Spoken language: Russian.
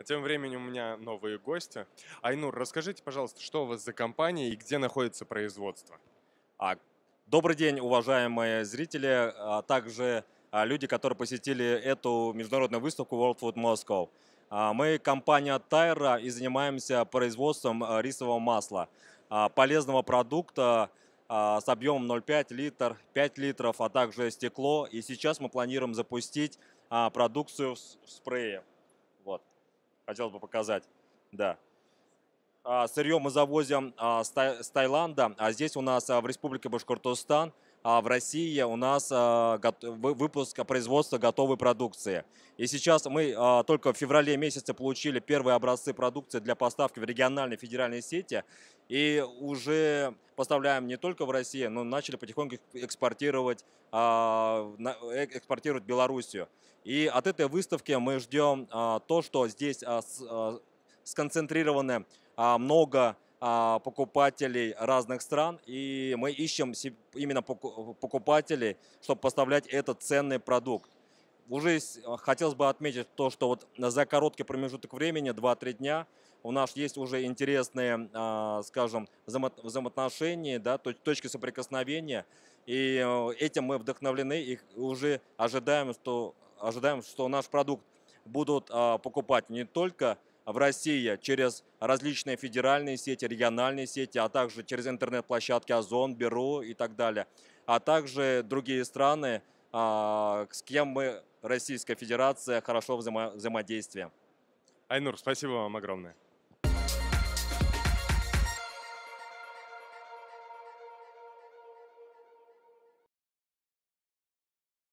А тем временем у меня новые гости. Айнур, расскажите, пожалуйста, что у вас за компания и где находится производство? А, добрый день, уважаемые зрители, а также а, люди, которые посетили эту международную выставку World Food Moscow. А, мы компания Тайра и занимаемся производством а, рисового масла, а, полезного продукта, а, с объемом 0,5 литр, 5 литров, а также стекло. И сейчас мы планируем запустить а, продукцию в спрее хотел бы показать. Да. А, Сырье мы завозим а, с Таиланда, а здесь у нас а, в Республике Башкортостан – а, в России у нас а, выпуск производства готовой продукции. И сейчас мы а, только в феврале месяце получили первые образцы продукции для поставки в региональные федеральные сети. И уже поставляем не только в России, но начали потихоньку экспортировать, э, экспортировать Белоруссию. И от этой выставки мы ждем то, что здесь сконцентрировано много а, покупателей разных стран, и мы ищем именно покупателей, чтобы поставлять этот ценный продукт. Уже а, хотелось бы отметить то, что вот за короткий промежуток времени, 2-3 дня, у нас есть уже интересные, а, скажем, взаимоотношения, да, точки соприкосновения, и этим мы вдохновлены и уже ожидаем, что, ожидаем, что наш продукт будут покупать не только в России через различные федеральные сети, региональные сети, а также через интернет-площадки Озон, Беру и так далее, а также другие страны, а, с кем мы, Российская Федерация, хорошо взаимодействие. Айнур, спасибо вам огромное.